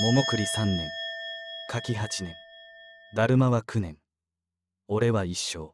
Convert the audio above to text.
桃栗三年柿八年だるまは九年俺は一生